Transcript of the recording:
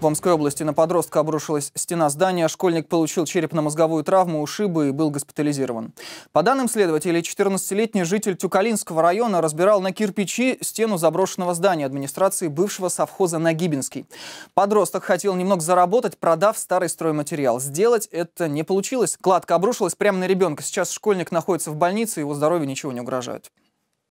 В Омской области на подростка обрушилась стена здания, школьник получил черепно-мозговую травму, ушибы и был госпитализирован. По данным следователей, 14-летний житель Тюкалинского района разбирал на кирпичи стену заброшенного здания администрации бывшего совхоза Нагибинский. Подросток хотел немного заработать, продав старый стройматериал. Сделать это не получилось. Кладка обрушилась прямо на ребенка. Сейчас школьник находится в больнице, его здоровью ничего не угрожает.